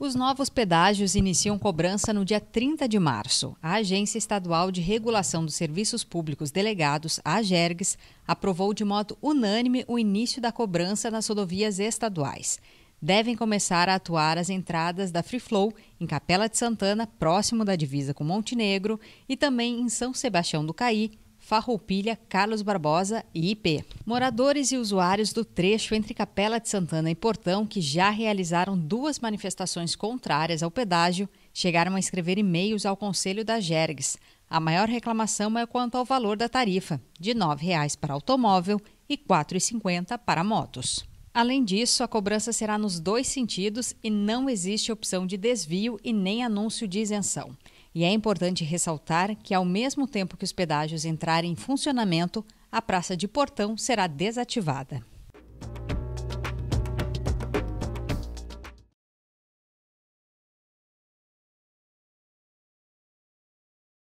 Os novos pedágios iniciam cobrança no dia 30 de março. A Agência Estadual de Regulação dos Serviços Públicos Delegados, a AGERGS, aprovou de modo unânime o início da cobrança nas rodovias estaduais. Devem começar a atuar as entradas da Free Flow em Capela de Santana, próximo da divisa com Montenegro, e também em São Sebastião do Caí, Farroupilha, Carlos Barbosa e IP. Moradores e usuários do trecho entre Capela de Santana e Portão, que já realizaram duas manifestações contrárias ao pedágio, chegaram a escrever e-mails ao Conselho da Jergues. A maior reclamação é quanto ao valor da tarifa, de R$ 9,00 para automóvel e R$ 4,50 para motos. Além disso, a cobrança será nos dois sentidos e não existe opção de desvio e nem anúncio de isenção. E é importante ressaltar que, ao mesmo tempo que os pedágios entrarem em funcionamento, a praça de Portão será desativada.